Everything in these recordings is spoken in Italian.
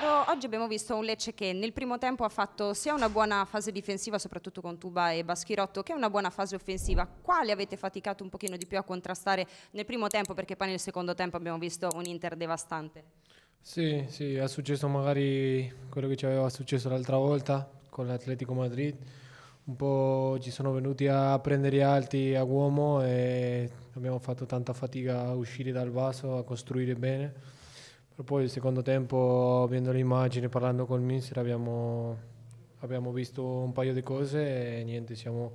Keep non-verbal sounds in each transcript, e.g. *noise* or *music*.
Caro, oggi abbiamo visto un Lecce che nel primo tempo ha fatto sia una buona fase difensiva, soprattutto con Tuba e Baschirotto, che una buona fase offensiva. Quale avete faticato un pochino di più a contrastare nel primo tempo? Perché poi nel secondo tempo abbiamo visto un Inter devastante. Sì, sì, è successo magari quello che ci aveva successo l'altra volta con l'Atletico Madrid. Un po' ci sono venuti a prendere alti a uomo e abbiamo fatto tanta fatica a uscire dal vaso, a costruire bene poi il secondo tempo, vedendo le immagini, parlando con il mister, abbiamo, abbiamo visto un paio di cose e niente, siamo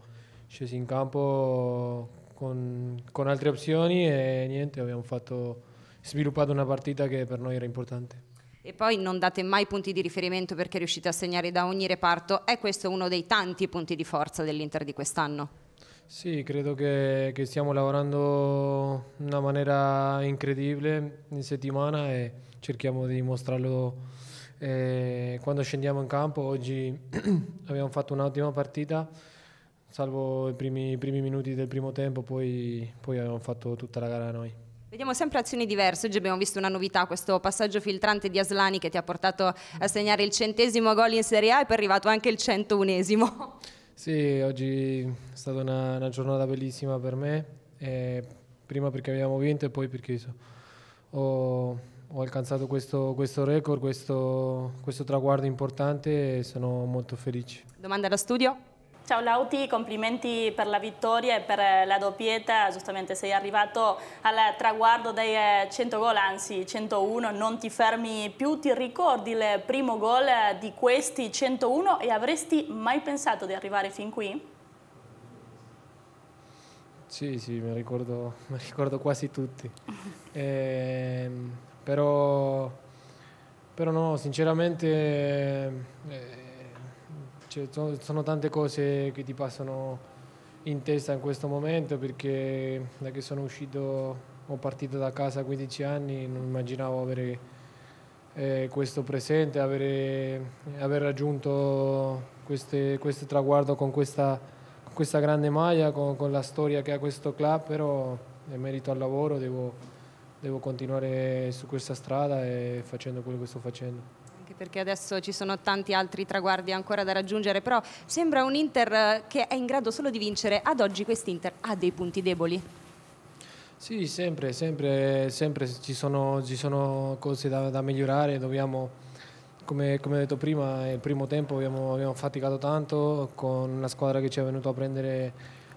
scesi in campo con, con altre opzioni e niente, abbiamo fatto, sviluppato una partita che per noi era importante e poi non date mai punti di riferimento perché riuscite a segnare da ogni reparto, è questo uno dei tanti punti di forza dell'Inter di quest'anno? Sì, credo che, che, stiamo lavorando in una maniera incredibile in settimana e cerchiamo di mostrarlo eh, quando scendiamo in campo. Oggi *clears throat* abbiamo fatto un'ottima partita, salvo i primi, i primi minuti del primo tempo, poi, poi abbiamo fatto tutta la gara noi. Vediamo sempre azioni diverse, oggi abbiamo visto una novità, questo passaggio filtrante di Aslani che ti ha portato a segnare il centesimo gol in Serie A e poi è arrivato anche il centounesimo. *laughs* Sì, oggi è stata una, una giornata bellissima per me, eh, prima perché abbiamo vinto e poi perché so, ho, ho alcanzato questo, questo record, questo, questo traguardo importante e sono molto felice. Domanda da studio? Ciao Lauti, complimenti per la vittoria e per eh, la doppietta, giustamente sei arrivato al traguardo dei 100 eh, gol, anzi 101, non ti fermi più, ti ricordi il primo gol eh, di questi 101 e avresti mai pensato di arrivare fin qui? Sì, sì, mi ricordo, *laughs* mi ricordo quasi tutti. *laughs* e, ehm, però, però no, sinceramente eh, cioè, sono, sono, tante cose che ti passano in testa in questo momento perché da che sono uscito, ho partito da casa a 15 anni, non immaginavo avere eh, questo presente, avere, aver raggiunto queste, questo traguardo con questa, con questa grande maglia, con, con la storia che ha questo club, però è merito al lavoro, devo devo continuare su questa strada e facendo quello che sto facendo anche perché adesso ci sono tanti altri traguardi ancora da raggiungere, però sembra un Inter eh, che è in grado solo di vincere. Ad oggi quest'Inter ha dei punti deboli? Sì, sempre, sempre, sempre ci sono, ci sono cose da, da, migliorare, dobbiamo, come, come, detto prima, il primo tempo abbiamo, abbiamo, faticato tanto con una squadra che ci è venuta a prendere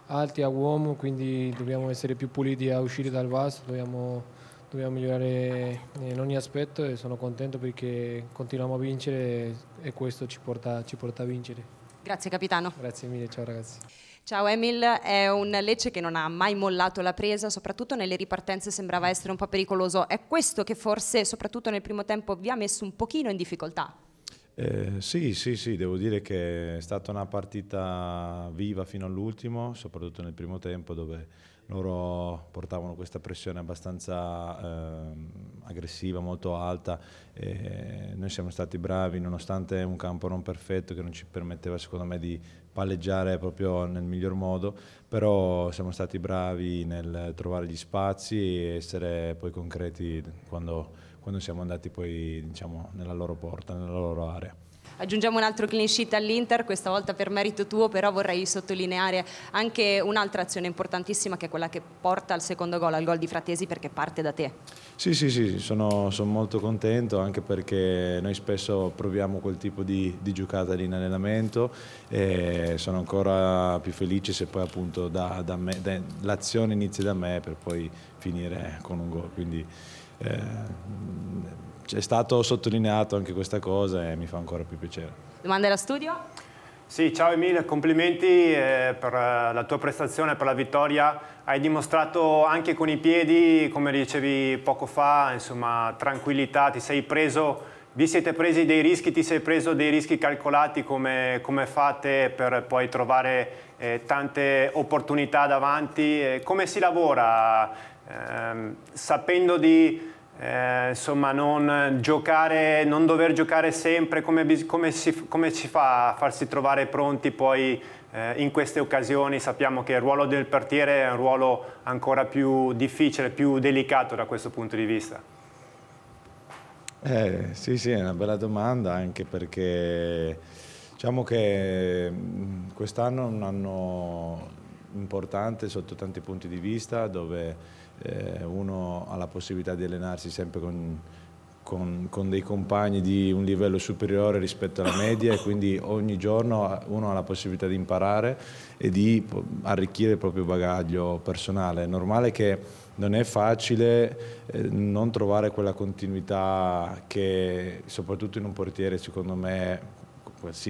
alti a uomo, quindi dobbiamo essere più puliti a uscire dal vaso, dobbiamo dobbiamo migliorare eh, in ogni aspetto e sono contento perché continuiamo a vincere e questo ci porta, ci porta a vincere. Grazie capitano. Grazie mille, ciao ragazzi. Ciao Emil, è un Lecce che non ha mai mollato la presa, soprattutto nelle ripartenze sembrava essere un po' pericoloso. È questo che forse, soprattutto nel primo tempo, vi ha messo un pochino in difficoltà? Eh, sì, sì, sì, devo dire che è stata una partita viva fino all'ultimo, soprattutto nel primo tempo dove loro portavano questa pressione abbastanza eh, aggressiva, molto alta, noi siamo stati bravi nonostante un campo non perfetto che non ci permetteva secondo me di palleggiare proprio nel miglior modo, però siamo stati bravi nel trovare gli spazi e essere poi concreti quando, quando siamo andati poi diciamo, nella loro porta, nella loro area. Aggiungiamo un altro clean sheet all'Inter, questa volta per merito tuo, però vorrei sottolineare anche un'altra azione importantissima che è quella che porta al secondo gol, al gol di Fratesi, perché parte da te. Sì, sì, sì, sono, sono molto contento anche perché noi spesso proviamo quel tipo di, di giocata lì in allenamento e sono ancora più felice se poi appunto l'azione inizia da me per poi finire con un gol. Quindi eh, è stato sottolineato anche questa cosa e mi fa ancora più piacere. Domande da studio? Sì, ciao Emile, complimenti eh, per eh, la tua prestazione, per la vittoria. Hai dimostrato anche con i piedi, come dicevi poco fa, insomma, tranquillità, ti sei preso, vi siete presi dei rischi, ti sei preso dei rischi calcolati come, come fate per poi trovare eh, tante opportunità davanti. come si lavora? ehm, sapendo di eh, insomma, non, giocare, non, dover giocare sempre, come, come, si, come, si, fa a farsi trovare pronti poi eh, in queste occasioni? Sappiamo che il ruolo del portiere è un ruolo ancora più difficile, più delicato da questo punto di vista. Eh, sì, sì, è una bella domanda anche perché diciamo che mm, quest'anno è un anno importante sotto tanti punti di vista dove eh, uno ha la possibilità di allenarsi sempre con, con, con, dei compagni di un livello superiore rispetto alla media e quindi ogni giorno uno ha la possibilità di imparare e di arricchire il proprio bagaglio personale. È normale che non è facile eh, non trovare quella continuità che soprattutto in un portiere secondo me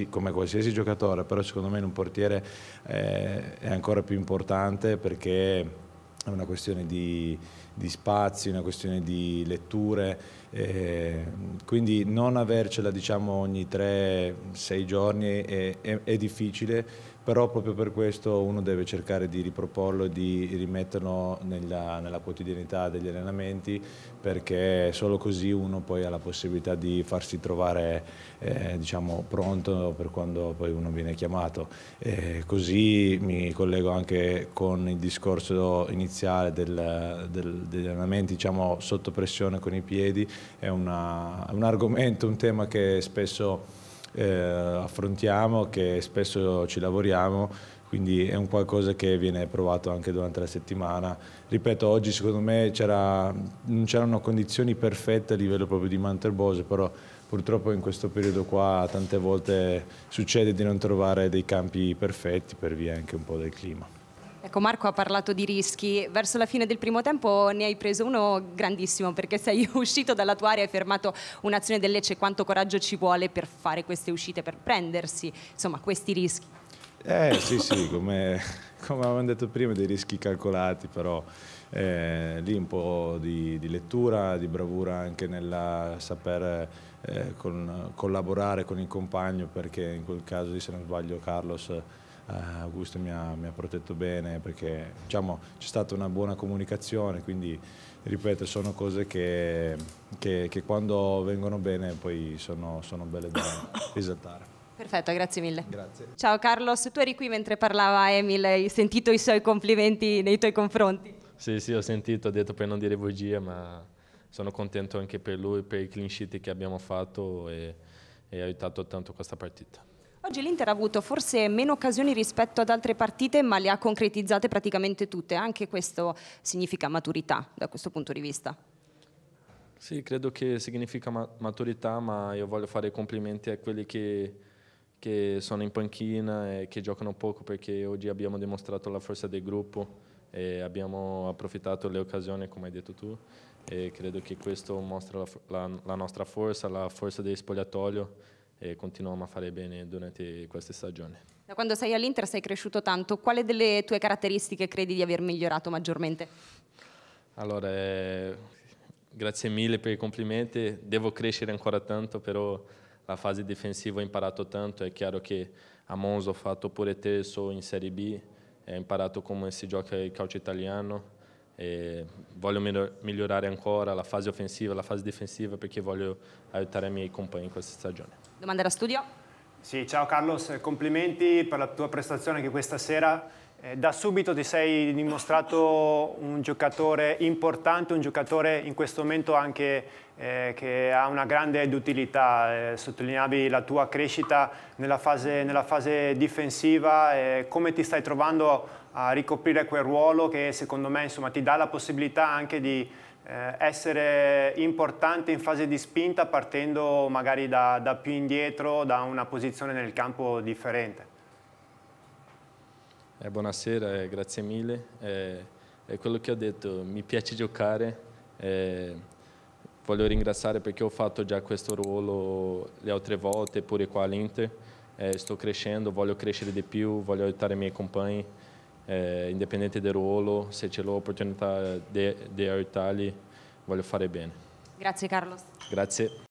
come qualsiasi giocatore, però secondo me in un portiere eh, è ancora più importante perché è una questione di, di spazi, una questione di letture, eh, quindi non avercela diciamo, ogni 3-6 giorni è, è, è difficile però proprio per questo uno deve cercare di riproporlo e di rimetterlo nella, nella, quotidianità degli allenamenti perché solo così uno poi ha la possibilità di farsi trovare eh, diciamo, pronto per quando poi uno viene chiamato. E così mi collego anche con il discorso iniziale del, del, degli allenamenti diciamo, sotto pressione con i piedi, è, una, è un argomento, un tema che spesso eh, affrontiamo, che spesso ci lavoriamo, quindi è un qualcosa che viene provato anche durante la settimana. Ripeto, oggi secondo me non c'erano condizioni perfette a livello proprio di Manterbose, però purtroppo in questo periodo qua tante volte succede di non trovare dei campi perfetti per via anche un po' del clima. Ecco, Marco ha parlato di rischi. Verso la fine del primo tempo ne hai preso uno grandissimo perché sei *laughs* uscito dalla tua area e hai fermato un'azione del Lecce. Quanto coraggio ci vuole per fare queste uscite, per prendersi insomma, questi rischi? Eh sì, sì, come, *laughs* come avevamo detto prima, dei rischi calcolati, però eh, lì un po' di, di, lettura, di bravura anche nel saper eh, con, collaborare con il compagno, perché in quel caso, se non sbaglio, Carlos Uh, Augusto mi ha, mi ha, protetto bene perché diciamo, c'è stata una buona comunicazione, quindi ripeto, sono cose che, che, che quando vengono bene poi sono, sono belle da esaltare. Perfetto, grazie mille. Grazie. Ciao Carlos, tu eri qui mentre parlava Emil, hai sentito i suoi complimenti nei tuoi confronti? Sì, sì, ho sentito, ho detto per non dire bugie, ma sono contento anche per lui, per i clean sheet che abbiamo fatto e ha aiutato tanto questa partita. Oggi l'Inter ha avuto forse meno occasioni rispetto ad altre partite, ma le ha concretizzate praticamente tutte. Anche questo significa maturità da questo punto di vista. Sì, credo che significa maturità, ma io voglio fare complimenti a quelli che, che sono in panchina e che giocano poco perché oggi abbiamo dimostrato la forza del gruppo e abbiamo approfittato le occasioni, come hai detto tu, e credo che questo mostra la, la, la nostra forza, la forza del spogliatoio e continuiamo a fare bene durante questa stagione. Da quando sei all'Inter sei cresciuto tanto, quale delle tue caratteristiche credi di aver migliorato maggiormente? Allora, eh, grazie mille per i complimenti, devo crescere ancora tanto, però la fase difensiva ho imparato tanto, è chiaro che a Monza ho fatto pure te solo in Serie B, ho imparato come si gioca il calcio italiano, e voglio migliorare ancora la fase offensiva, la fase difensiva perché voglio aiutare i miei compagni in questa stagione. Domanda da studio? Sì, ciao Carlos, complimenti per la tua prestazione anche questa sera. Eh, da subito ti sei dimostrato un giocatore importante, un giocatore in questo momento anche eh, che ha una grande utilità. Eh, sottolineavi la tua crescita nella fase, nella fase difensiva, eh, come ti stai trovando a ricoprire quel ruolo che secondo me insomma, ti dà la possibilità anche di eh, essere importante in fase di spinta partendo magari da, da più indietro, da una posizione nel campo differente. Eh, buonasera, eh, grazie mille. Eh, è quello che ho detto, mi piace giocare. Eh, voglio ringraziare perché ho fatto già questo ruolo le altre volte, pure qua all'Inter. Eh, sto crescendo, voglio crescere di più, voglio aiutare i miei compagni eh, indipendente del ruolo, se c'è l'opportunità di, di aiutarli, voglio fare bene. Grazie Carlos. Grazie.